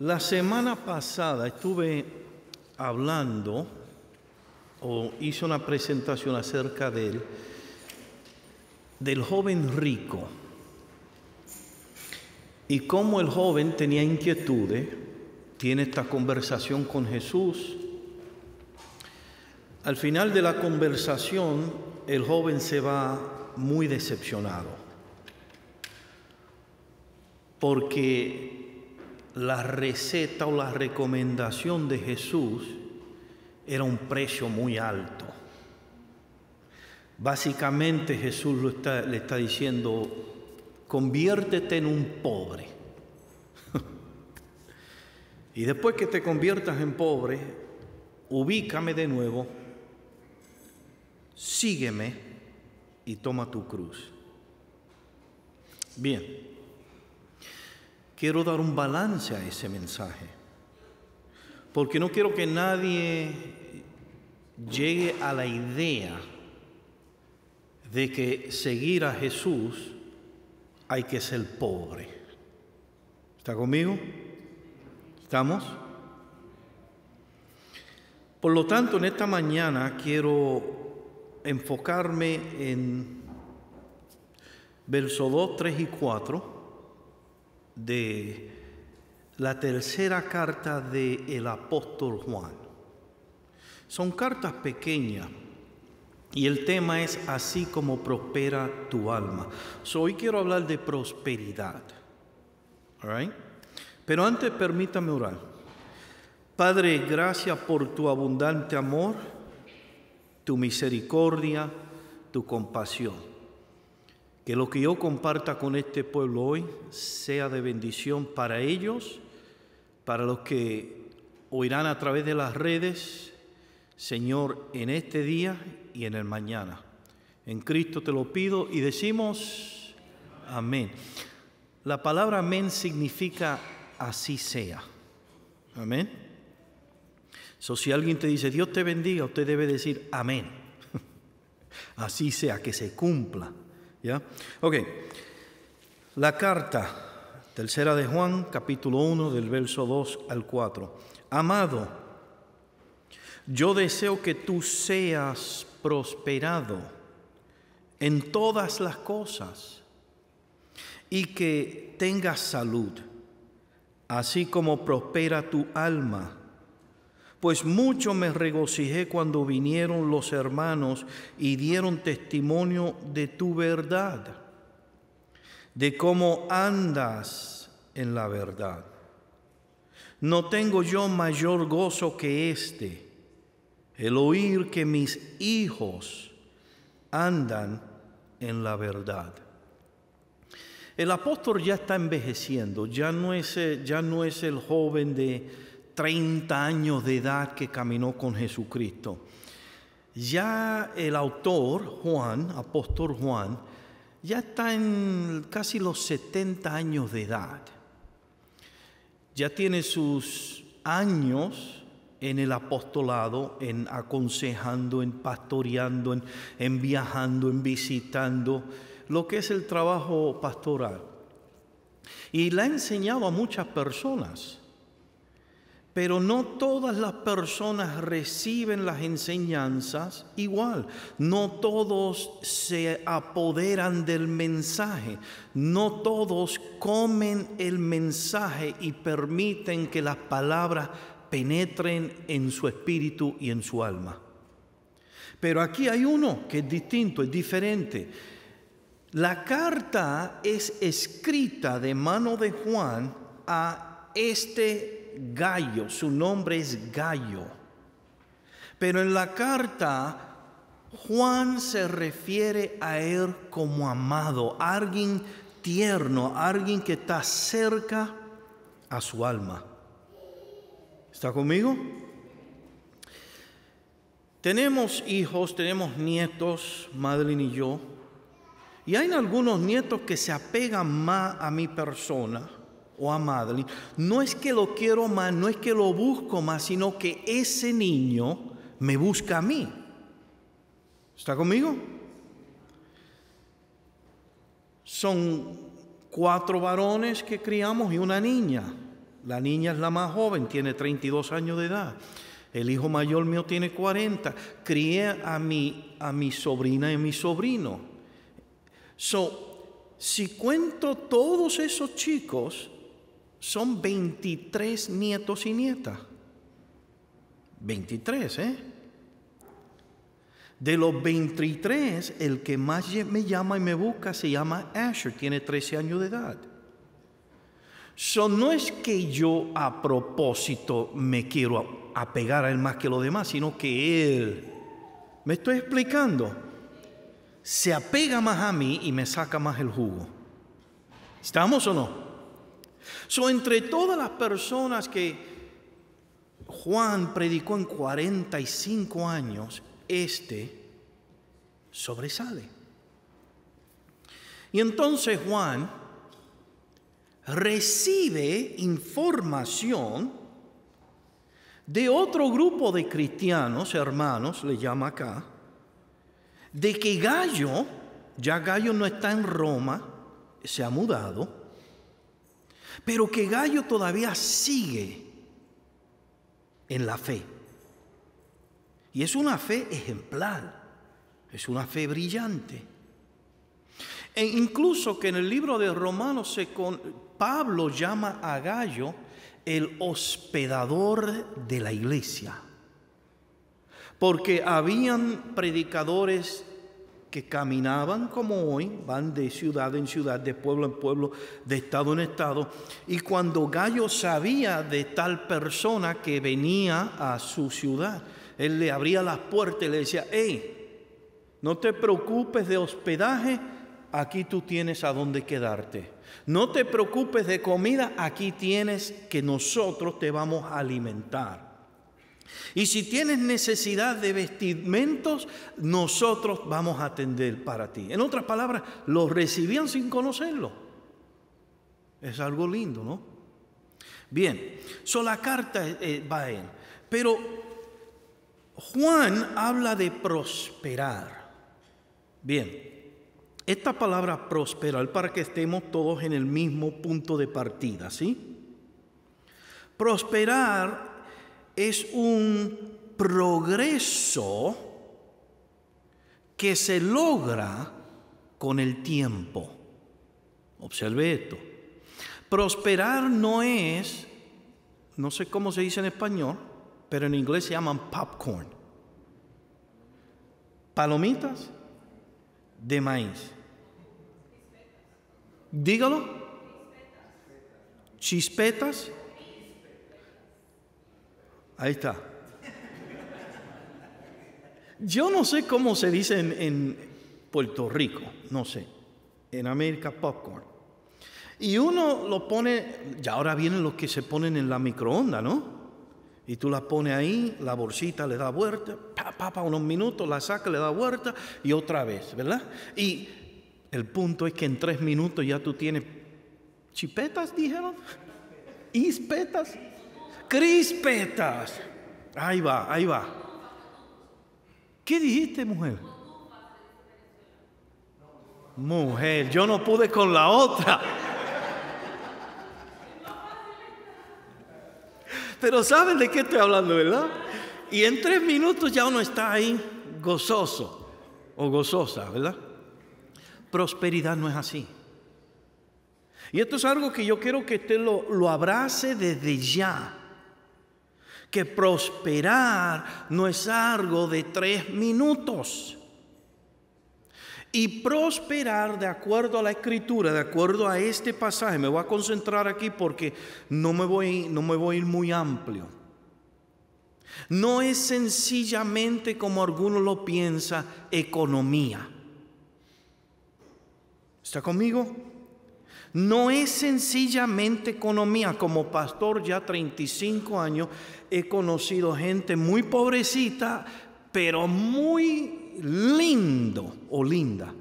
La semana pasada estuve hablando o hice una presentación acerca del, del joven rico y como el joven tenía inquietudes, tiene esta conversación con Jesús. Al final de la conversación, el joven se va muy decepcionado porque la receta o la recomendación de Jesús era un precio muy alto. Básicamente Jesús le está diciendo, conviértete en un pobre. y después que te conviertas en pobre, ubícame de nuevo, sígueme y toma tu cruz. Bien, quiero dar un balance a ese mensaje, porque no quiero que nadie llegue a la idea de que seguir a Jesús hay que ser pobre. ¿Está conmigo? ¿Estamos? Por lo tanto, en esta mañana quiero enfocarme en versos 2, 3 y 4 de la tercera carta del el apóstol Juan. Son cartas pequeñas y el tema es así como prospera tu alma. hoy quiero hablar de prosperidad. Pero antes permítame orar. Padre, gracias por tu abundante amor, tu misericordia, tu compasión. Que lo que yo comparta con este pueblo hoy sea de bendición para ellos, para los que oirán a través de las redes, Señor, en este día y en el mañana. En Cristo te lo pido y decimos amén. La palabra amén significa así sea. Amén. si alguien te dice Dios te bendiga, usted debe decir amén. Así sea, que se cumpla. Ok. La carta, tercera de Juan, capítulo 1, del verso 2 al 4. Amado, yo deseo que tú seas prosperado en todas las cosas y que tengas salud, así como prospera tu alma pues mucho me regocijé cuando vinieron los hermanos y dieron testimonio de tu verdad, de cómo andas en la verdad. No tengo yo mayor gozo que este, el oír que mis hijos andan en la verdad. El apóstol ya está envejeciendo, ya no es, ya no es el joven de 30 años de edad que caminó con Jesucristo. Ya el autor, Juan, apóstol Juan, ya está en casi los 70 años de edad. Ya tiene sus años en el apostolado, en aconsejando, en pastoreando, en, viajando, en visitando, lo que es el trabajo pastoral. Y le ha enseñado a muchas personas pero no todas las personas reciben las enseñanzas igual. No todos se apoderan del mensaje. No todos comen el mensaje y permiten que las palabras penetren en su espíritu y en su alma. Pero aquí hay uno que es distinto, es diferente. La carta es escrita de mano de Juan a este Gallo, su nombre es Gallo. Pero en la carta Juan se refiere a él como amado, alguien tierno, alguien que está cerca a su alma. ¿Está conmigo? Tenemos hijos, tenemos nietos, Madeline y yo, y hay algunos nietos que se apegan más a mi persona o a Madeline... no es que lo quiero más, no es que lo busco más, sino que ese niño me busca a mí. ¿Está conmigo? Son cuatro varones que criamos y una niña. La niña es la más joven, tiene 32 años de edad. El hijo mayor mío tiene 40. Crié a mi, a mi sobrina y a mi sobrino. So, si cuento todos esos chicos, son 23 nietos y nietas. 23, ¿eh? De los 23, el que más me llama y me busca se llama Asher, tiene 13 años de edad. no es que yo a propósito me quiero apegar a él más que los demás, sino que él, me estoy explicando, se apega más a mí y me saca más el jugo. ¿Estamos o no? So, entre todas las personas que Juan predicó en 45 años, este sobresale. Y entonces Juan recibe información de otro grupo de cristianos, hermanos, le llama acá, de que Gallo, ya Gallo no está en Roma, se ha mudado, pero que Gallo todavía sigue en la fe. Y es una fe ejemplar, es una fe brillante. E incluso que en el libro de Romanos Pablo llama a Gallo el hospedador de la iglesia, porque habían predicadores que caminaban como hoy, van de ciudad en ciudad, de pueblo en pueblo, de estado en estado, y cuando Gallo sabía de tal persona que venía a su ciudad, él le abría las puertas y le decía, hey, no te preocupes de hospedaje, aquí tú tienes a dónde quedarte. No te preocupes de comida, aquí tienes que nosotros te vamos a alimentar. Y si tienes necesidad de vestimentos, nosotros vamos a atender para ti. En otras palabras, los recibían sin conocerlo. Es algo lindo, ¿no? Bien, so la carta eh, va en. Pero Juan habla de prosperar. Bien, esta palabra prosperar para que estemos todos en el mismo punto de partida, ¿sí? Prosperar es un progreso que se logra con el tiempo. Observe esto. Prosperar no es, no sé cómo se dice en español, pero en inglés se llaman popcorn. Palomitas de maíz. Dígalo. Chispetas Ahí está. Yo no sé cómo se dice en, Puerto Rico, no sé. En América, popcorn. Y uno lo pone, ya ahora vienen los que se ponen en la microonda, ¿no? Y tú la pones ahí, la bolsita le da vuelta, pa, pa, pa, unos minutos, la saca, le da vuelta y otra vez, ¿verdad? Y el punto es que en tres minutos ya tú tienes chipetas, dijeron, ispetas. Crispetas. Ahí va, ahí va. ¿Qué dijiste, mujer? Mujer, yo no pude con la otra. Pero saben de qué estoy hablando, ¿verdad? Y en tres minutos ya uno está ahí gozoso o gozosa, ¿verdad? Prosperidad no es así. Y esto es algo que yo quiero que usted lo, lo abrace desde ya que prosperar no es algo de tres minutos. Y prosperar de acuerdo a la escritura, de acuerdo a este pasaje, me voy a concentrar aquí porque no me voy, no me voy a ir muy amplio. No es sencillamente como alguno lo piensa economía. ¿Está conmigo? No es sencillamente economía. Como pastor ya 35 años he conocido gente muy pobrecita, pero muy lindo o linda.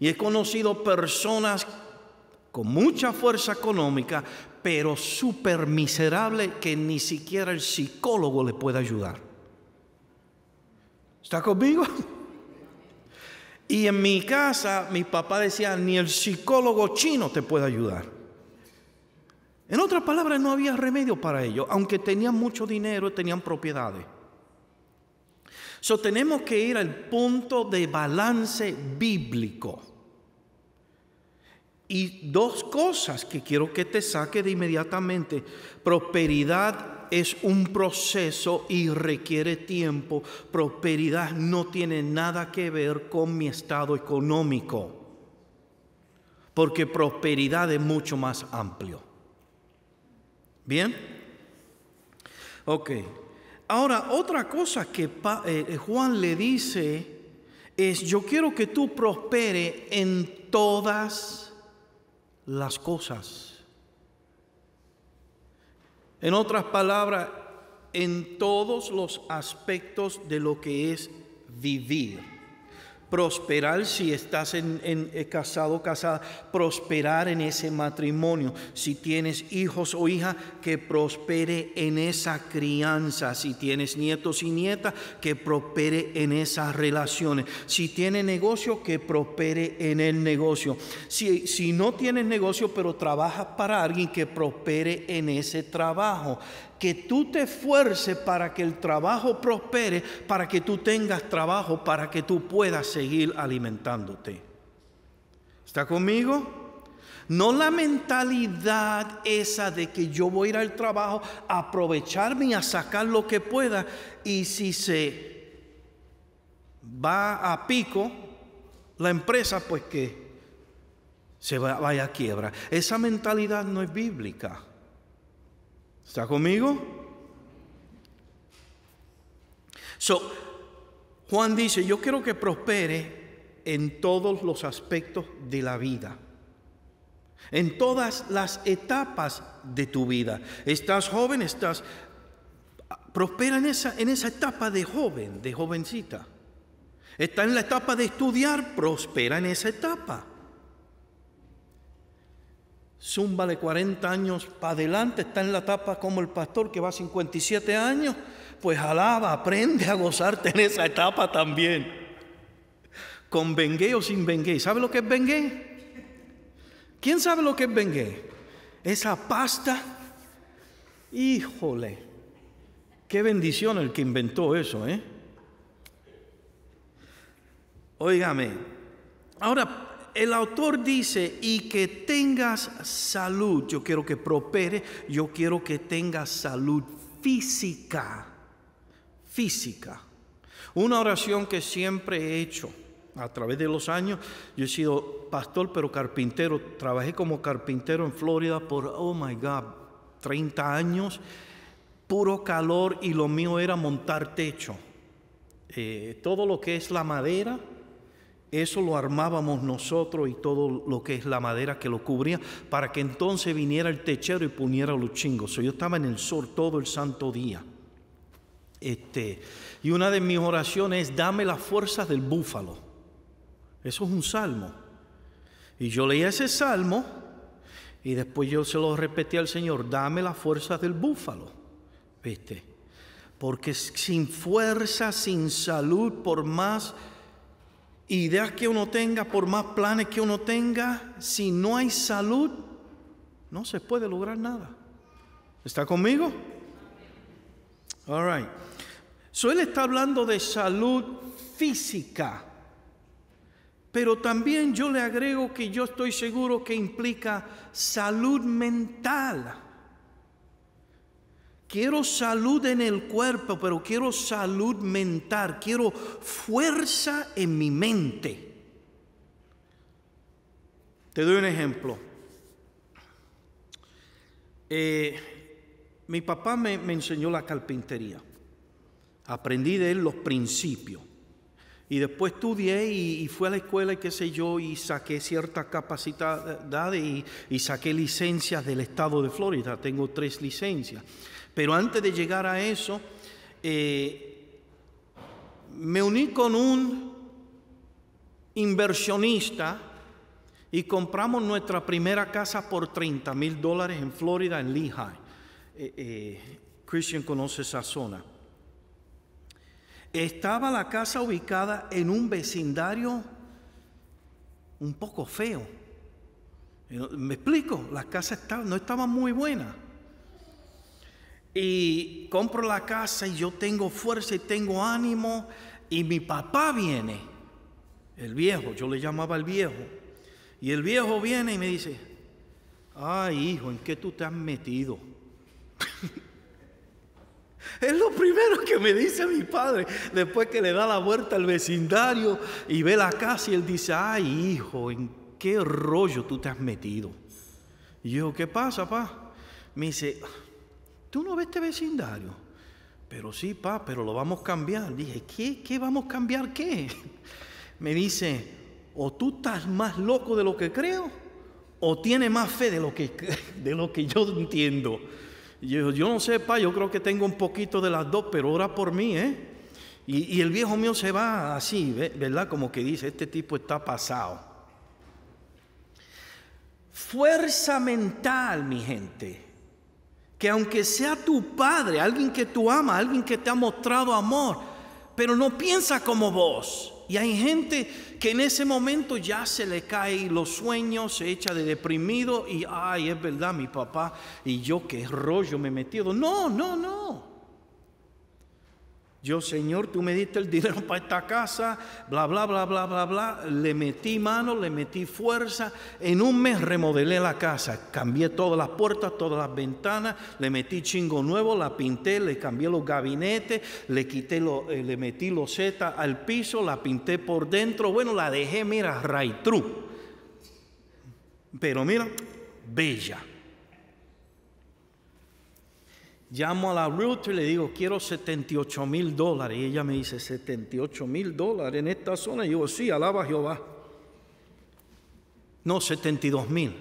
Y he conocido personas con mucha fuerza económica, pero súper miserable que ni siquiera el psicólogo le puede ayudar. ¿Está conmigo? Y en mi casa, mi papá decía, ni el psicólogo chino te puede ayudar. En otras palabras, no había remedio para ello, aunque tenían mucho dinero, tenían propiedades. So, tenemos que ir al punto de balance bíblico. Y dos cosas que quiero que te saque de inmediatamente. Prosperidad es un proceso y requiere tiempo. Prosperidad no tiene nada que ver con mi estado económico, porque prosperidad es mucho más amplio. ¿Bien? Ok. Ahora, otra cosa que eh, eh, Juan le dice es, yo quiero que tú prospere en todas las cosas. En otras palabras, en todos los aspectos de lo que es vivir prosperar si estás en, en eh, casado, casada, prosperar en ese matrimonio. Si tienes hijos o hijas, que prospere en esa crianza. Si tienes nietos y nietas, que prospere en esas relaciones. Si tiene negocio, que prospere en el negocio. Si, si no tienes negocio, pero trabajas para alguien, que prospere en ese trabajo que tú te esfuerces para que el trabajo prospere, para que tú tengas trabajo, para que tú puedas seguir alimentándote. ¿Está conmigo? No la mentalidad esa de que yo voy a ir al trabajo a aprovecharme y a sacar lo que pueda. Y si se va a pico la empresa, pues que se vaya a quiebra. Esa mentalidad no es bíblica. ¿Está conmigo? So, Juan dice, yo quiero que prospere en todos los aspectos de la vida en todas las etapas de tu vida. Estás joven, estás prospera en esa, en esa etapa de joven, de jovencita. Está en la etapa de estudiar, prospera en esa etapa zumba de 40 años para adelante, está en la etapa como el pastor que va a 57 años, pues alaba, aprende a gozarte en esa etapa también. Con bengue o sin bengue. ¿Sabe lo que es bengue? ¿Quién sabe lo que es bengue? Esa pasta. Híjole, qué bendición el que inventó eso, ¿eh? Óigame, ahora el autor dice, y que tengas salud, yo quiero que propere, yo quiero que tengas salud física, física. Una oración que siempre he hecho a través de los años, yo he sido pastor pero carpintero, trabajé como carpintero en Florida por, oh my God, 30 años, puro calor y lo mío era montar techo. Eh, todo lo que es la madera, eso lo armábamos nosotros y todo lo que es la madera que lo cubría para que entonces viniera el techero y poniera los chingos. yo estaba en el sol todo el santo día. Este, y una de mis oraciones es, dame las fuerzas del búfalo. Eso es un salmo. Y yo leía ese salmo y después yo se lo repetí al Señor, dame las fuerzas del búfalo. ¿Viste? Porque sin fuerza, sin salud, por más ideas que uno tenga, por más planes que uno tenga, si no hay salud, no se puede lograr nada. ¿Está conmigo? All right. So él está hablando de salud física, pero también yo le agrego que yo estoy seguro que implica salud mental. Quiero salud en el cuerpo, pero quiero salud mental, quiero fuerza en mi mente. Te doy un ejemplo. Eh, mi papá me, enseñó la carpintería. Aprendí de él los principios. Y después estudié y, fui a la escuela y qué sé yo, y saqué ciertas capacidades y saqué licencias del estado de Florida. Tengo tres licencias. Pero antes de llegar a eso, eh, me uní con un inversionista y compramos nuestra primera casa por 30 mil dólares en Florida, en Lehigh. Eh, eh, Christian conoce esa zona. Estaba la casa ubicada en un vecindario un poco feo. Me explico, la casa no estaba muy buena y compro la casa y yo tengo fuerza y tengo ánimo y mi papá viene, el viejo, yo le llamaba el viejo, y el viejo viene y me dice, ay hijo, ¿en qué tú te has metido? es lo primero que me dice mi padre después que le da la vuelta al vecindario y ve la casa y él dice, ay hijo, ¿en qué rollo tú te has metido? Y yo, ¿qué pasa, papá? Me dice, tú no ves este vecindario. Pero sí, pa, pero lo vamos a cambiar. Dije, ¿qué, qué vamos a cambiar qué? Me dice, o tú estás más loco de lo que creo, o tienes más fe de lo que, de lo que yo entiendo. Yo, yo no sé, pa, yo creo que tengo un poquito de las dos, pero ora por mí, ¿eh? Y, y, el viejo mío se va así, ¿verdad? Como que dice, este tipo está pasado. Fuerza mental, mi gente que aunque sea tu padre, alguien que tú ama alguien que te ha mostrado amor, pero no piensa como vos. Y hay gente que en ese momento ya se le cae los sueños, se echa de deprimido y, ay, es verdad, mi papá y yo qué rollo me he metido. No, no, no. Yo, Señor, tú me diste el dinero para esta casa, bla, bla, bla, bla, bla, bla. Le metí mano, le metí fuerza. En un mes remodelé la casa. Cambié todas las puertas, todas las ventanas. Le metí chingo nuevo, la pinté, le cambié los gabinetes, le quité, lo, eh, le metí loseta al piso, la pinté por dentro. Bueno, la dejé, mira, right true. Pero mira, bella. Llamo a la Ruth y le digo, quiero 78 mil dólares. Y ella me dice, 78 mil dólares en esta zona. Y yo, sí, alaba a Jehová. No, 72 mil.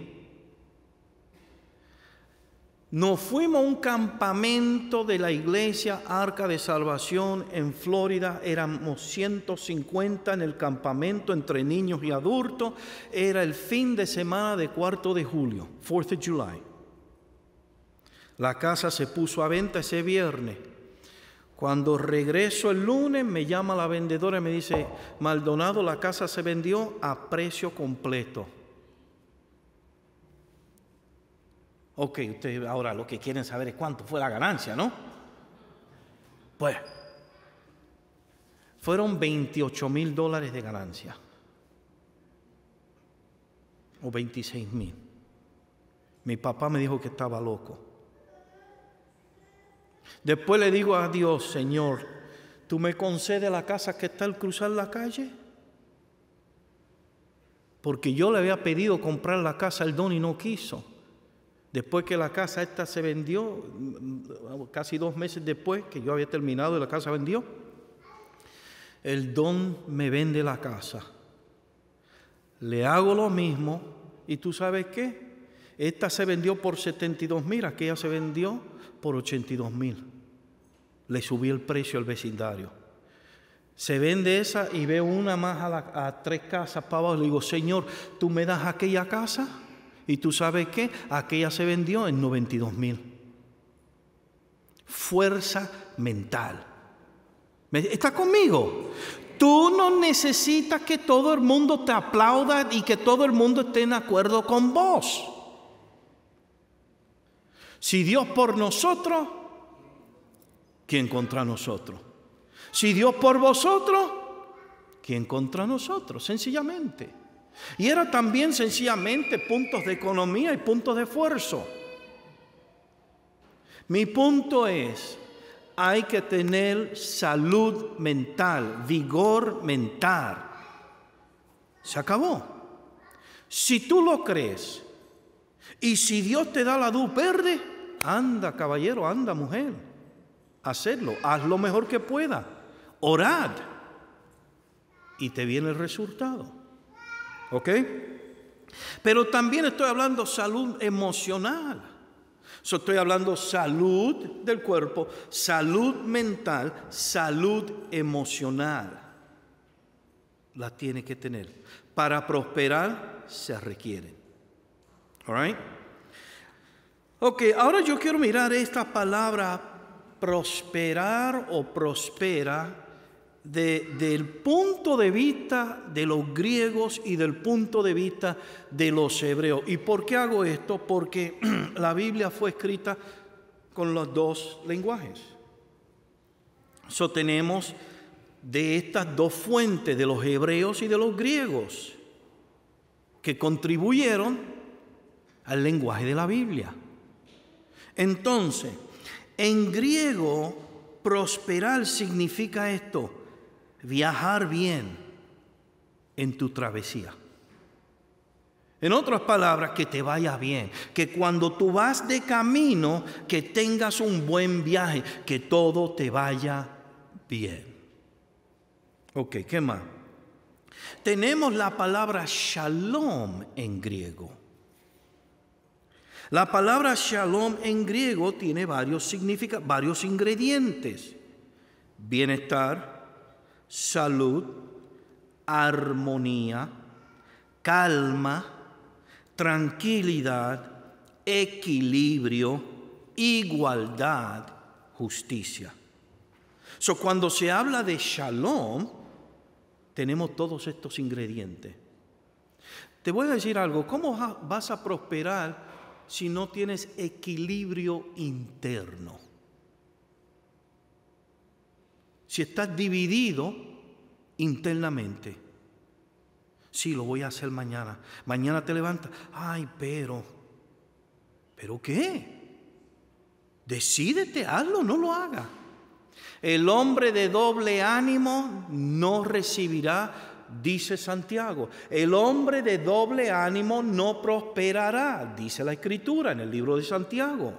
Nos fuimos a un campamento de la iglesia Arca de Salvación en Florida. Éramos 150 en el campamento entre niños y adultos. Era el fin de semana de cuarto de julio, 4th of July. La casa se puso a venta ese viernes. Cuando regreso el lunes, me llama la vendedora y me dice, Maldonado, la casa se vendió a precio completo. Ok, ustedes ahora lo que quieren saber es cuánto fue la ganancia, ¿no? Pues, fueron 28 mil dólares de ganancia. O 26 mil. Mi papá me dijo que estaba loco. Después le digo a Dios, Señor, ¿tú me concedes la casa que está al cruzar la calle? Porque yo le había pedido comprar la casa al don y no quiso. Después que la casa esta se vendió, casi dos meses después que yo había terminado y la casa vendió, el don me vende la casa. Le hago lo mismo y tú sabes qué. Esta se vendió por 72 mil, aquella se vendió por 82 mil. Le subí el precio al vecindario. Se vende esa y veo una más a, tres casas para abajo. Le digo, Señor, tú me das aquella casa y tú sabes qué, aquella se vendió en 92 mil. Fuerza mental. ¿Está conmigo? Tú no necesitas que todo el mundo te aplauda y que todo el mundo esté en acuerdo con vos. Si Dios por nosotros, ¿quién contra nosotros? Si Dios por vosotros, ¿quién contra nosotros? Sencillamente. Y era también sencillamente puntos de economía y puntos de esfuerzo. Mi punto es, hay que tener salud mental, vigor mental. Se acabó. Si tú lo crees y si Dios te da la luz verde, anda caballero, anda mujer, hacedlo, haz lo mejor que pueda, orad y te viene el resultado. ¿Ok? Pero también estoy hablando salud emocional. estoy hablando salud del cuerpo, salud mental, salud emocional. La tiene que tener. Para prosperar se requiere All Ok, ahora yo quiero mirar esta palabra prosperar o prospera del punto de vista de los griegos y del punto de vista de los hebreos. ¿Y por qué hago esto? Porque la Biblia fue escrita con los dos lenguajes. So tenemos de estas dos fuentes, de los hebreos y de los griegos, que contribuyeron al lenguaje de la Biblia. Entonces, en griego, prosperar significa esto, viajar bien en tu travesía. En otras palabras, que te vaya bien, que cuando tú vas de camino, que tengas un buen viaje, que todo te vaya bien. Ok, ¿qué más? Tenemos la palabra shalom en griego. La palabra shalom en griego tiene varios, varios ingredientes. Bienestar, salud, armonía, calma, tranquilidad, equilibrio, igualdad, justicia. So, cuando se habla de shalom, tenemos todos estos ingredientes. Te voy a decir algo, ¿cómo vas a prosperar si no tienes equilibrio interno. Si estás dividido internamente. Sí, lo voy a hacer mañana. Mañana te levantas. Ay, pero. ¿Pero qué? Decídete, hazlo, no lo haga. El hombre de doble ánimo no recibirá dice Santiago. El hombre de doble ánimo no prosperará, dice la escritura en el libro de Santiago.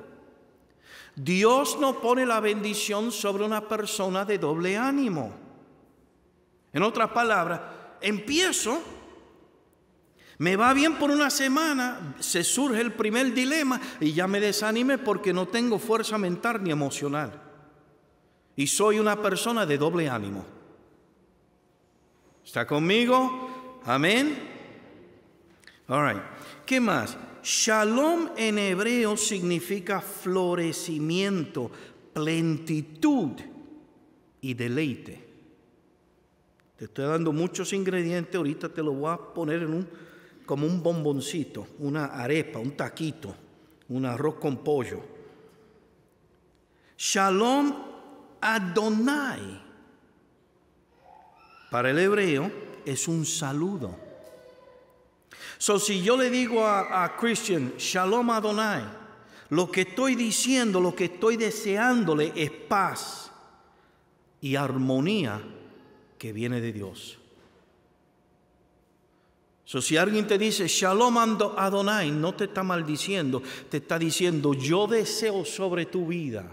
Dios no pone la bendición sobre una persona de doble ánimo. En otras palabras, empiezo, me va bien por una semana, se surge el primer dilema y ya me desanime porque no tengo fuerza mental ni emocional. Y soy una persona de doble ánimo. ¿Está conmigo? Amén. All right. ¿Qué más? Shalom en hebreo significa florecimiento, plenitud y deleite. Te estoy dando muchos ingredientes, ahorita te lo voy a poner en un, como un bomboncito, una arepa, un taquito, un arroz con pollo. Shalom Adonai para el hebreo es un saludo. So, si yo le digo a, Christian, Shalom Adonai, lo que estoy diciendo, lo que estoy deseándole es paz y armonía que viene de Dios. So, si alguien te dice Shalom Adonai, no te está maldiciendo, te está diciendo yo deseo sobre tu vida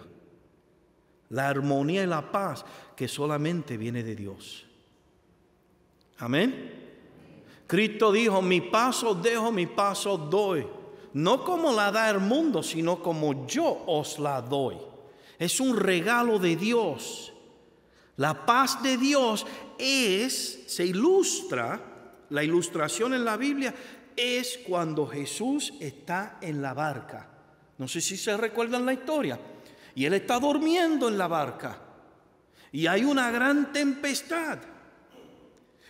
la armonía y la paz que solamente viene de Dios. Amén. Cristo dijo, mi paso dejo, mi paso doy. No como la da el mundo, sino como yo os la doy. Es un regalo de Dios. La paz de Dios es, se ilustra, la ilustración en la Biblia es cuando Jesús está en la barca. No sé si se recuerdan la historia. Y él está durmiendo en la barca. Y hay una gran tempestad.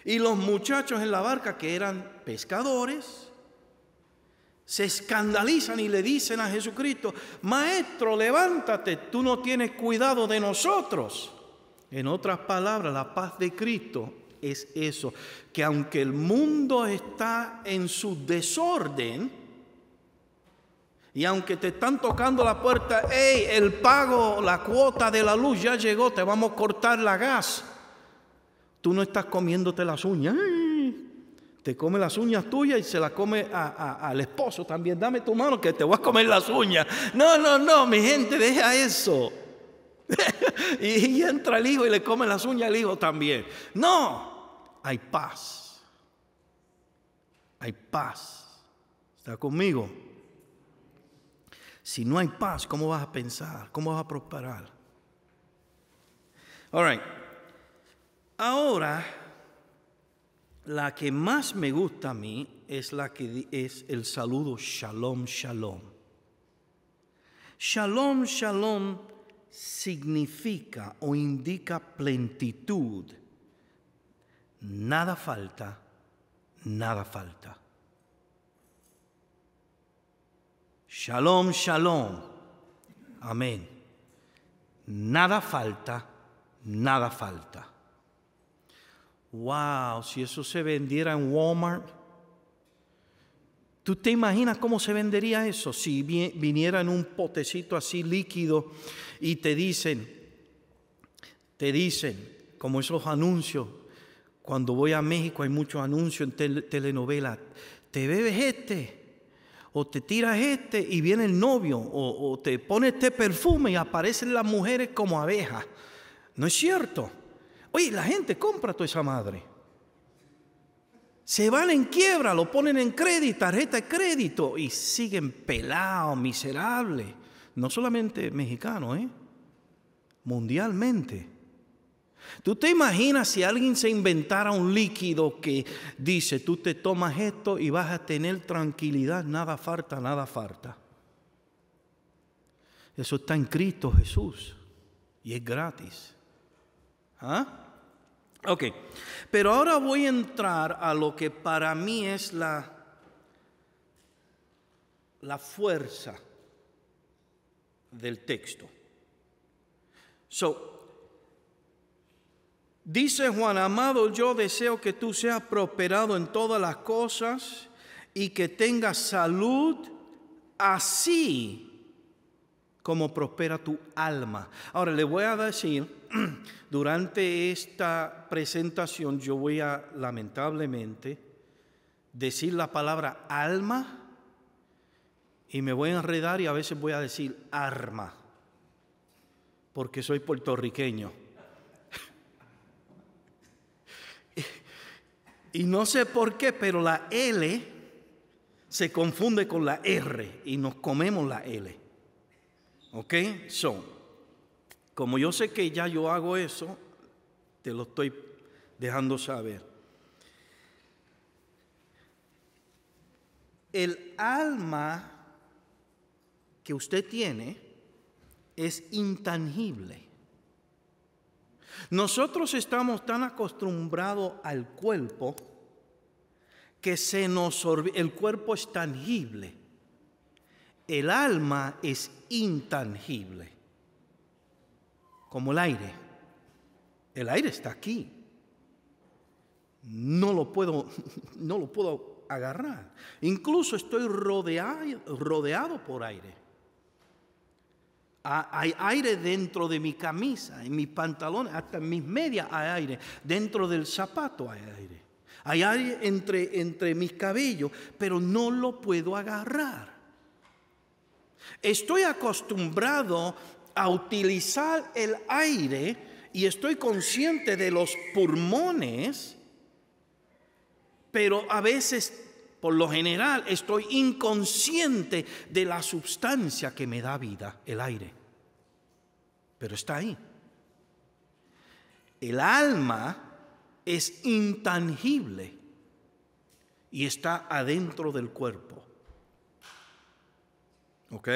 Y los muchachos en la barca, que eran pescadores, se escandalizan y le dicen a Jesucristo, Maestro, levántate, tú no tienes cuidado de nosotros. En otras palabras, la paz de Cristo es eso, que aunque el mundo está en su desorden, y aunque te están tocando la puerta, hey, el pago, la cuota de la luz ya llegó, te vamos a cortar la gas. Tú no estás comiéndote las uñas. Te come las uñas tuyas y se las come al esposo también. Dame tu mano que te voy a comer las uñas. No, no, no, mi gente, deja eso. y, entra el hijo y le come las uñas al hijo también. No, hay paz. Hay paz. ¿Está conmigo? Si no hay paz, ¿cómo vas a pensar? ¿Cómo vas a prosperar? All right. Ahora, la que más me gusta a mí es la que es el saludo Shalom, Shalom. Shalom, Shalom significa o indica plenitud. Nada falta, nada falta. Shalom, shalom. Amén. Nada falta, nada falta wow, si eso se vendiera en Walmart, ¿tú te imaginas cómo se vendería eso? Si viniera en un potecito así líquido y te dicen, te dicen, como esos anuncios, cuando voy a México hay muchos anuncios en telenovela, te bebes este. O te tiras este y viene el novio, o, o te pones este perfume y aparecen las mujeres como abejas. No es cierto. Oye, la gente compra toda esa madre. Se van en quiebra, lo ponen en crédito, tarjeta de crédito y siguen pelados, miserables. No solamente mexicanos, ¿eh? mundialmente. ¿Tú te imaginas si alguien se inventara un líquido que dice, tú te tomas esto y vas a tener tranquilidad, nada falta, nada falta? Eso está en Cristo Jesús y es gratis. ¿Ah? Ok, pero ahora voy a entrar a lo que para mí es la, la fuerza del texto. So, Dice Juan, amado, yo deseo que tú seas prosperado en todas las cosas y que tengas salud así como prospera tu alma. Ahora le voy a decir durante esta presentación yo voy a, lamentablemente, decir la palabra alma y me voy a enredar y a veces voy a decir arma, porque soy puertorriqueño. y no sé por qué, pero la L se confunde con la R y nos comemos la L. ¿Ok? Son. Como yo sé que ya yo hago eso, te lo estoy dejando saber. El alma que usted tiene es intangible. Nosotros estamos tan acostumbrados al cuerpo que se nos el cuerpo es tangible. El alma es intangible como el aire. El aire está aquí. No lo puedo, no lo puedo agarrar. Incluso estoy rodeado, rodeado por aire. Hay aire dentro de mi camisa, en mis pantalones, hasta en mis medias hay aire. Dentro del zapato hay aire. Hay aire entre, entre mis cabellos, pero no lo puedo agarrar. Estoy acostumbrado a utilizar el aire y estoy consciente de los pulmones, pero a veces, por lo general, estoy inconsciente de la sustancia que me da vida, el aire. Pero está ahí. El alma es intangible y está adentro del cuerpo. ¿Ok?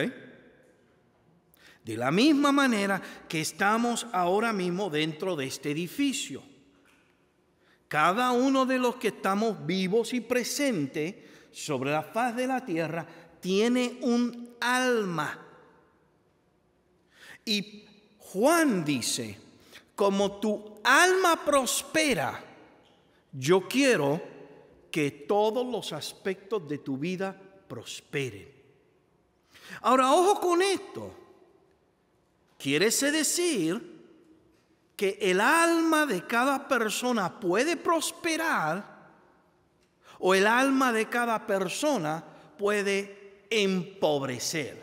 De la misma manera que estamos ahora mismo dentro de este edificio. Cada uno de los que estamos vivos y presentes sobre la faz de la tierra tiene un alma. Y Juan dice, como tu alma prospera, yo quiero que todos los aspectos de tu vida prosperen. Ahora, ojo con esto. Quiere decir que el alma de cada persona puede prosperar o el alma de cada persona puede empobrecer.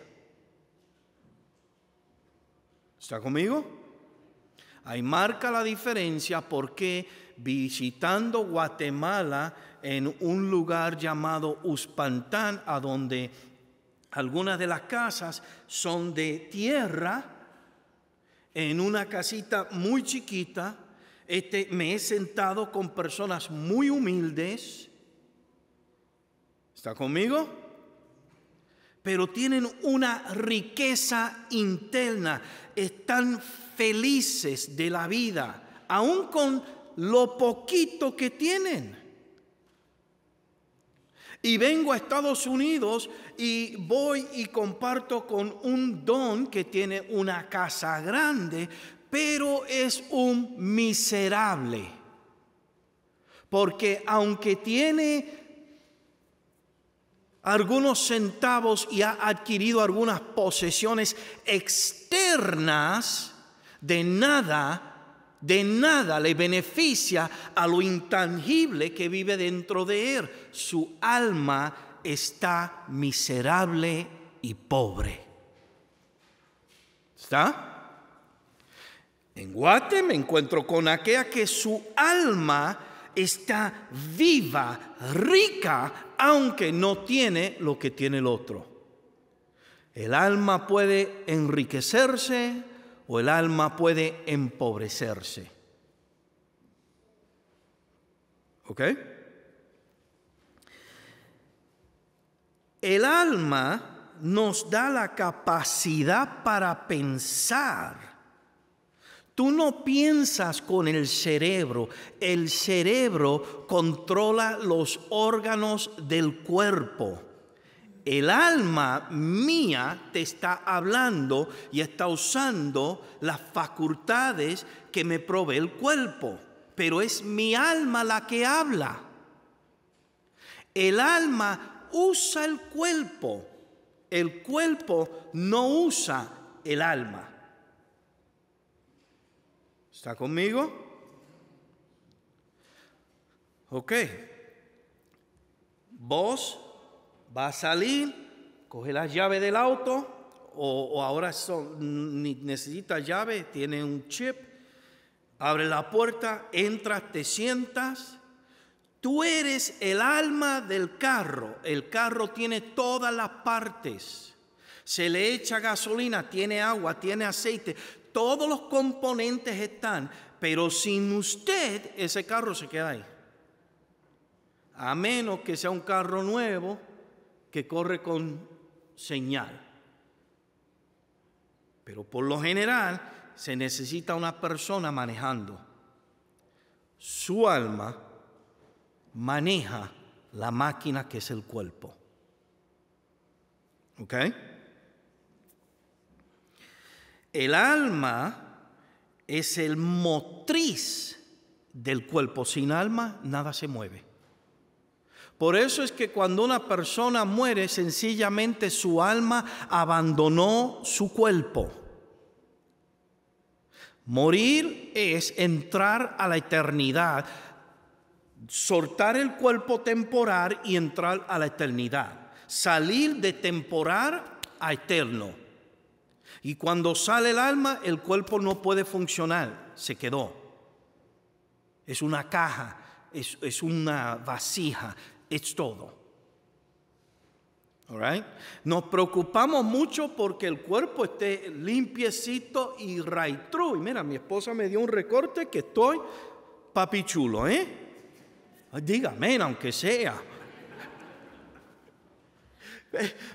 ¿Está conmigo? Ahí marca la diferencia porque visitando Guatemala en un lugar llamado Uspantán, a donde algunas de las casas son de tierra, en una casita muy chiquita, este, me he sentado con personas muy humildes. ¿Está conmigo? Pero tienen una riqueza interna, están felices de la vida, aun con lo poquito que tienen. Y vengo a Estados Unidos y voy y comparto con un don que tiene una casa grande, pero es un miserable. Porque aunque tiene algunos centavos y ha adquirido algunas posesiones externas, de nada de nada le beneficia a lo intangible que vive dentro de él. Su alma está miserable y pobre. ¿Está? En Guate me encuentro con aquella que su alma está viva, rica, aunque no tiene lo que tiene el otro. El alma puede enriquecerse, o el alma puede empobrecerse. ¿Ok? El alma nos da la capacidad para pensar. Tú no piensas con el cerebro. El cerebro controla los órganos del cuerpo el alma mía te está hablando y está usando las facultades que me provee el cuerpo, pero es mi alma la que habla. El alma usa el cuerpo, el cuerpo no usa el alma. ¿Está conmigo? Ok. Vos va a salir, coge las llaves del auto, o, ahora son, necesita llave, tiene un chip, abre la puerta, entras, te sientas. Tú eres el alma del carro. El carro tiene todas las partes. Se le echa gasolina, tiene agua, tiene aceite. Todos los componentes están. Pero sin usted, ese carro se queda ahí. A menos que sea un carro nuevo que corre con señal. Pero por lo general se necesita una persona manejando. Su alma maneja la máquina que es el cuerpo. ¿Ok? El alma es el motriz del cuerpo. Sin alma nada se mueve. Por eso es que cuando una persona muere, sencillamente su alma abandonó su cuerpo. Morir es entrar a la eternidad, soltar el cuerpo temporal y entrar a la eternidad. Salir de temporal a eterno. Y cuando sale el alma, el cuerpo no puede funcionar, se quedó. Es una caja, es, es una vasija, es todo. All Nos preocupamos mucho porque el cuerpo esté limpiecito y right true. Y mira, mi esposa me dio un recorte que estoy papi ¿eh? Dígame, aunque sea.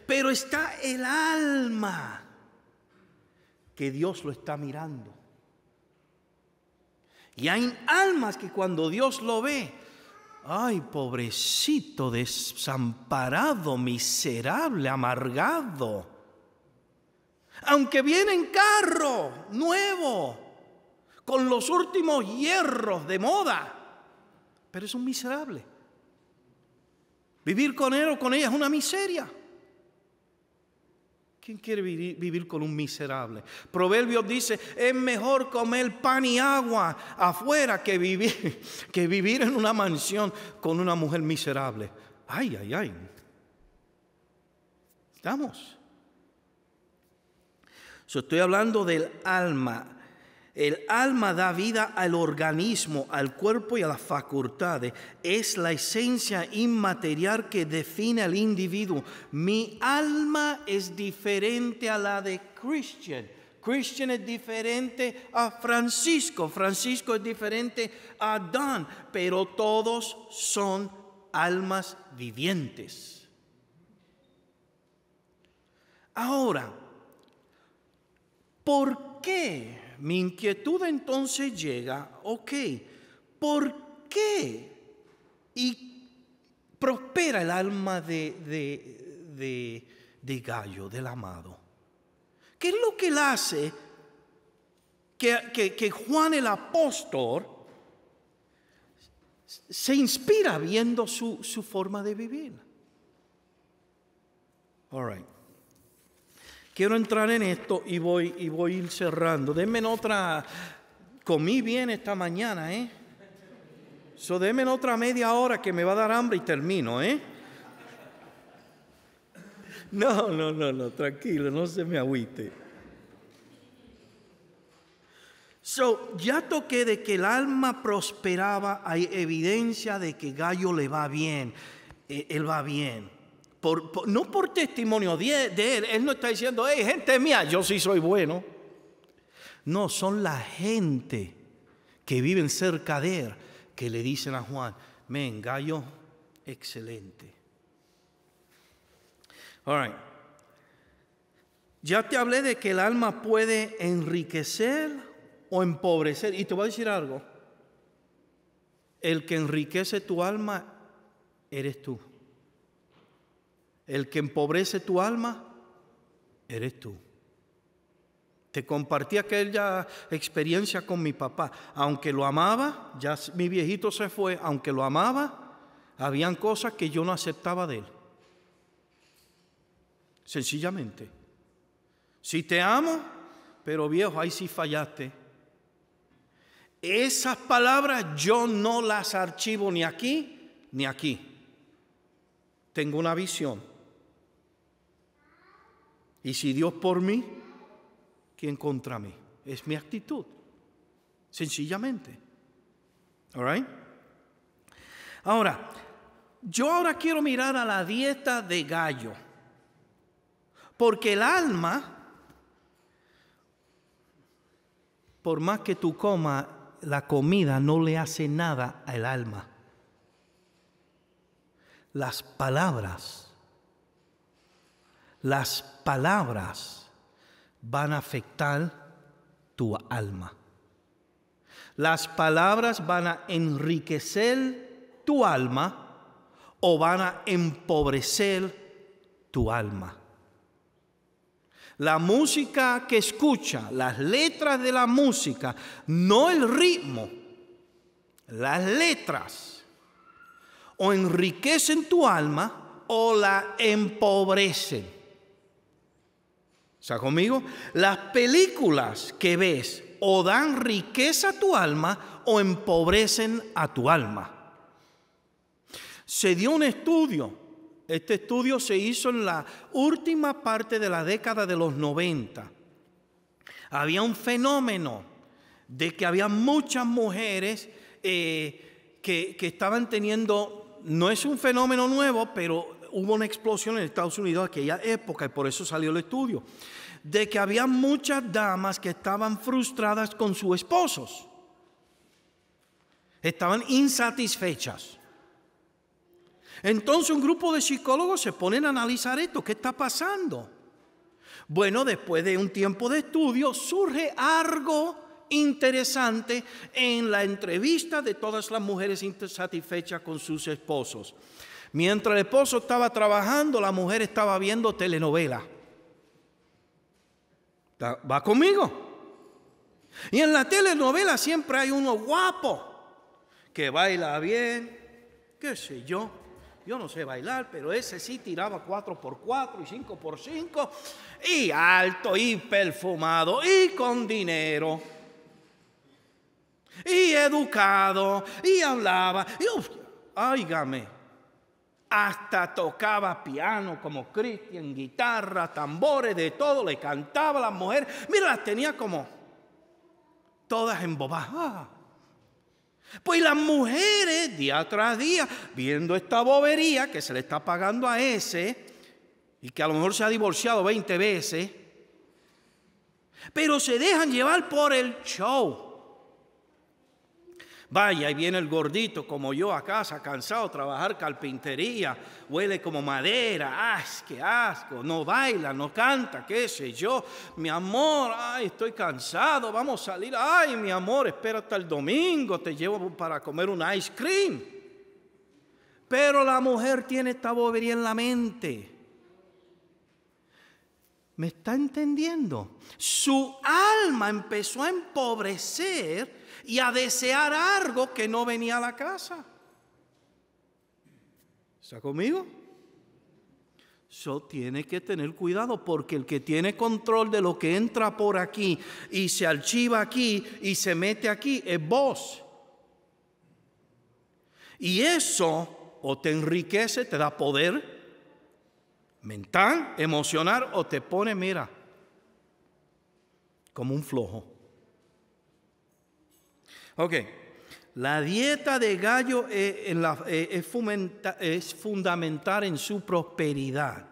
Pero está el alma que Dios lo está mirando. Y hay almas que cuando Dios lo ve, ay, pobrecito, desamparado, miserable, amargado. Aunque viene en carro nuevo, con los últimos hierros de moda, pero es un miserable. Vivir con él o con ella es una miseria. ¿Quién quiere vivir con un miserable? Proverbios dice, es mejor comer pan y agua afuera que vivir, que vivir en una mansión con una mujer miserable. Ay, ay, ay. Estamos. Yo estoy hablando del alma. El alma da vida al organismo, al cuerpo y a las facultades. Es la esencia inmaterial que define al individuo. Mi alma es diferente a la de Christian. Christian es diferente a Francisco. Francisco es diferente a Don. Pero todos son almas vivientes. Ahora, ¿por qué? mi inquietud entonces llega, ok, ¿por qué y prospera el alma de, Gallo, del amado? ¿Qué es lo que hace que, Juan el apóstol se inspira viendo su, su forma de vivir? All Quiero entrar en esto y voy, y voy a ir cerrando. Denme otra. Comí bien esta mañana, ¿eh? So, denme otra media hora que me va a dar hambre y termino, ¿eh? No, no, no, no, tranquilo, no se me agüite. So, ya toqué de que el alma prosperaba, hay evidencia de que Gallo le va bien, eh, él va bien no por testimonio de, él, él no está diciendo, hey, gente mía, yo sí soy bueno. No, son la gente que viven cerca de él que le dicen a Juan, men, gallo, excelente. All right. Ya te hablé de que el alma puede enriquecer o empobrecer. Y te voy a decir algo. El que enriquece tu alma eres tú. El que empobrece tu alma eres tú. Te compartí aquella experiencia con mi papá. Aunque lo amaba, ya mi viejito se fue, aunque lo amaba, habían cosas que yo no aceptaba de él. Sencillamente. Si te amo, pero viejo, ahí sí fallaste. Esas palabras yo no las archivo ni aquí ni aquí. Tengo una visión y si Dios por mí, ¿quién contra mí? Es mi actitud, sencillamente. Ahora, yo ahora quiero mirar a la dieta de gallo, porque el alma, por más que tú comas, la comida no le hace nada al alma. Las palabras las palabras van a afectar tu alma. Las palabras van a enriquecer tu alma o van a empobrecer tu alma. La música que escucha, las letras de la música, no el ritmo, las letras, o enriquecen tu alma o la empobrecen sea, conmigo? Las películas que ves o dan riqueza a tu alma o empobrecen a tu alma. Se dio un estudio. Este estudio se hizo en la última parte de la década de los 90. Había un fenómeno de que había muchas mujeres eh, que, que estaban teniendo, no es un fenómeno nuevo, pero hubo una explosión en Estados Unidos aquella época y por eso salió el estudio, de que había muchas damas que estaban frustradas con sus esposos, estaban insatisfechas. Entonces un grupo de psicólogos se ponen a analizar esto, ¿qué está pasando? Bueno, después de un tiempo de estudio surge algo interesante en la entrevista de todas las mujeres insatisfechas con sus esposos. Mientras el esposo estaba trabajando, la mujer estaba viendo telenovela. ¿Va conmigo? Y en la telenovela siempre hay uno guapo que baila bien, qué sé yo. Yo no sé bailar, pero ese sí tiraba 4x4 y 5x5 y alto y perfumado y con dinero y educado y hablaba. Y, óigame, hasta tocaba piano como Cristian, guitarra, tambores, de todo, le cantaba a las mujeres. Mira, las tenía como todas embobadas. Pues las mujeres, día tras día, viendo esta bobería que se le está pagando a ese, y que a lo mejor se ha divorciado 20 veces, pero se dejan llevar por el show. Vaya, y viene el gordito como yo a casa, cansado, de trabajar carpintería, huele como madera, ¡ay, qué asco! No baila, no canta, qué sé yo. Mi amor, ¡ay, estoy cansado! Vamos a salir, ¡ay, mi amor, espera hasta el domingo, te llevo para comer un ice cream! Pero la mujer tiene esta bobería en la mente. ¿Me está entendiendo? Su alma empezó a empobrecer y a desear algo que no venía a la casa. ¿Está conmigo? Eso tiene que tener cuidado porque el que tiene control de lo que entra por aquí y se archiva aquí y se mete aquí es vos. Y eso o te enriquece, te da poder mental, emocional o te pone, mira, como un flojo. Ok, la dieta de gallo eh, eh, es, fundamental en su prosperidad.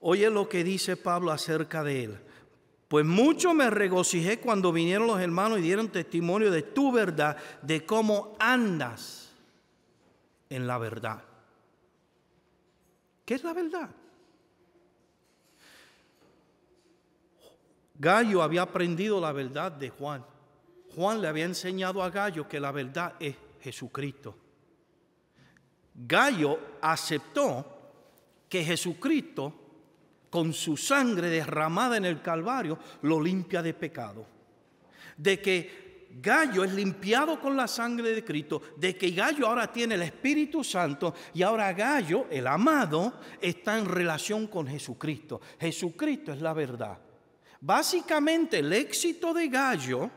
Oye lo que dice Pablo acerca de él. Pues mucho me regocijé cuando vinieron los hermanos y dieron testimonio de tu verdad, de cómo andas en la verdad. ¿Qué es la verdad? Gallo había aprendido la verdad de Juan. Juan le había enseñado a Gallo que la verdad es Jesucristo. Gallo aceptó que Jesucristo, con su sangre derramada en el Calvario, lo limpia de pecado. De que Gallo es limpiado con la sangre de Cristo, de que Gallo ahora tiene el Espíritu Santo y ahora Gallo, el amado, está en relación con Jesucristo. Jesucristo es la verdad. Básicamente el éxito de Gallo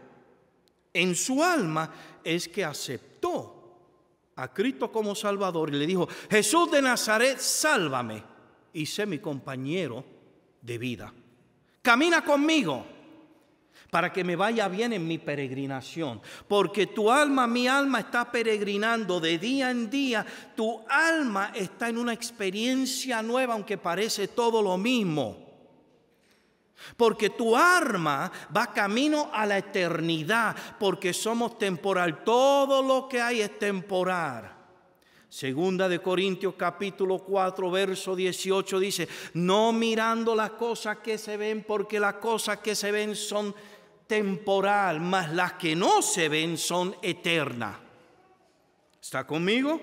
en su alma es que aceptó a Cristo como Salvador y le dijo, Jesús de Nazaret, sálvame y sé mi compañero de vida. Camina conmigo para que me vaya bien en mi peregrinación. Porque tu alma, mi alma está peregrinando de día en día. Tu alma está en una experiencia nueva, aunque parece todo lo mismo. Porque tu arma va camino a la eternidad, porque somos temporal. Todo lo que hay es temporal. Segunda de Corintios capítulo 4 verso 18 dice, no mirando las cosas que se ven, porque las cosas que se ven son temporal, mas las que no se ven son eterna. ¿Está conmigo?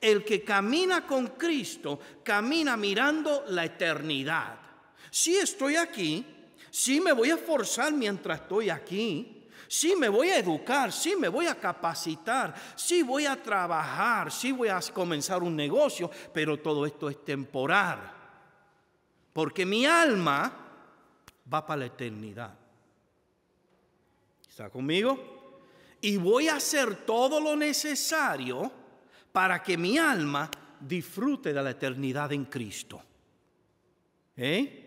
El que camina con Cristo camina mirando la eternidad. Si estoy aquí, si me voy a forzar mientras estoy aquí, si me voy a educar, si me voy a capacitar, si voy a trabajar, si voy a comenzar un negocio, pero todo esto es temporal, porque mi alma va para la eternidad. ¿Está conmigo? Y voy a hacer todo lo necesario para que mi alma disfrute de la eternidad en Cristo. ¿Eh?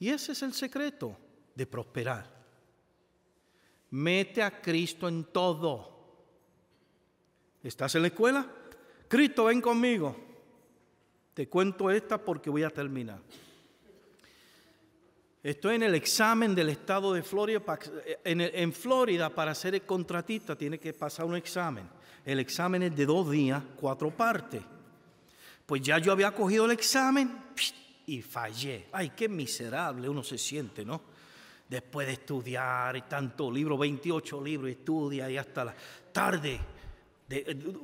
Y ese es el secreto de prosperar. Mete a Cristo en todo. ¿Estás en la escuela? Cristo, ven conmigo. Te cuento esta porque voy a terminar. Estoy en el examen del estado de Florida, en, Florida para ser el contratista tiene que pasar un examen. El examen es de dos días, cuatro partes. Pues ya yo había cogido el examen, y fallé. Ay, qué miserable uno se siente, ¿no? Después de estudiar y tanto libro, 28 libros, estudia y hasta la tarde.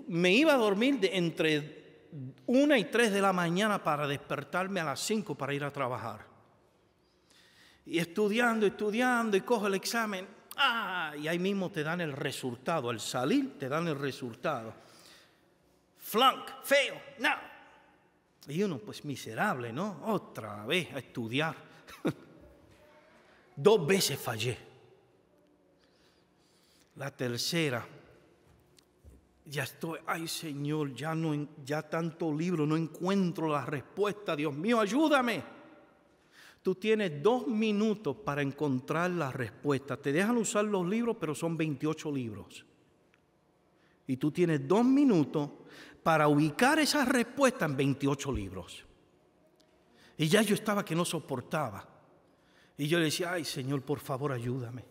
me iba a dormir entre 1 y 3 de la mañana para despertarme a las 5 para ir a trabajar. Y estudiando, estudiando, y cojo el examen. ¡Ah! Y ahí mismo te dan el resultado. Al salir, te dan el resultado. Flunk, feo, no. Y uno, pues miserable, ¿no? Otra vez a estudiar. Dos veces fallé. La tercera, ya estoy, ay Señor, ya, no, ya tanto libro, no encuentro la respuesta. Dios mío, ayúdame. Tú tienes dos minutos para encontrar la respuesta. Te dejan usar los libros, pero son 28 libros. Y tú tienes dos minutos para ubicar esas respuestas en 28 libros. Y ya yo estaba que no soportaba. Y yo le decía, ay Señor, por favor ayúdame.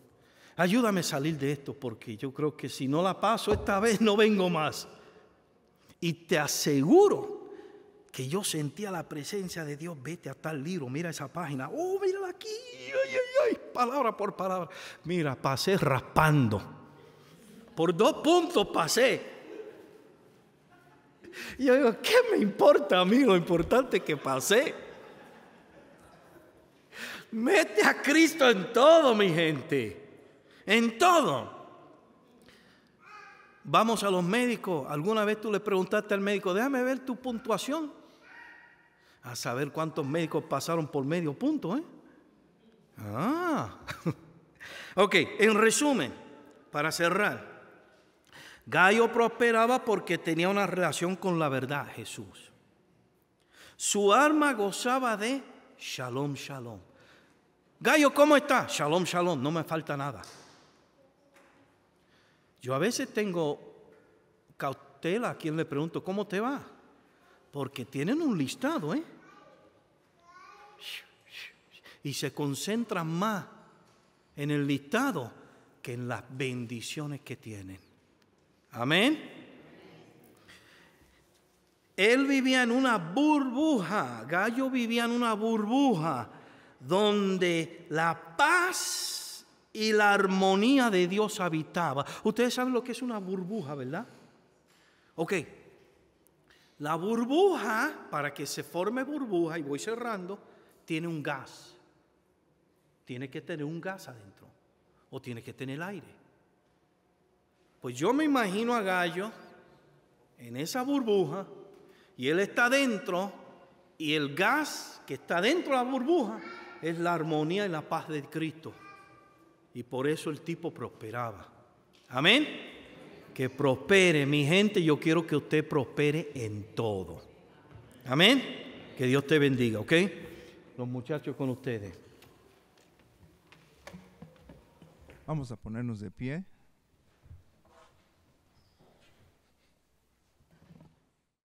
Ayúdame a salir de esto porque yo creo que si no la paso esta vez no vengo más. Y te aseguro que yo sentía la presencia de Dios. Vete a tal libro, mira esa página. Oh, mírala aquí. Ay, ay, ay, palabra por palabra. Mira, pasé raspando. Por dos puntos pasé. Y yo digo, ¿qué me importa amigo importante que pasé? Mete a Cristo en todo, mi gente. En todo. Vamos a los médicos. ¿Alguna vez tú le preguntaste al médico, déjame ver tu puntuación? A saber cuántos médicos pasaron por medio punto, ¿eh? Ah. ok, en resumen, para cerrar. Gallo prosperaba porque tenía una relación con la verdad, Jesús. Su alma gozaba de shalom, shalom. Gallo, ¿cómo está? Shalom, shalom, no me falta nada. Yo a veces tengo cautela a quien le pregunto, ¿cómo te va? Porque tienen un listado, ¿eh? Y se concentran más en el listado que en las bendiciones que tienen. Amén. Él vivía en una burbuja, Gallo vivía en una burbuja donde la paz y la armonía de Dios habitaba. Ustedes saben lo que es una burbuja, ¿verdad? Ok, la burbuja, para que se forme burbuja, y voy cerrando, tiene un gas. Tiene que tener un gas adentro o tiene que tener aire. Pues yo me imagino a Gallo en esa burbuja y él está dentro y el gas que está dentro de la burbuja es la armonía y la paz de Cristo. Y por eso el tipo prosperaba. Amén. Que prospere, mi gente, yo quiero que usted prospere en todo. Amén. Que Dios te bendiga, ¿ok? Los muchachos con ustedes. Vamos a ponernos de pie.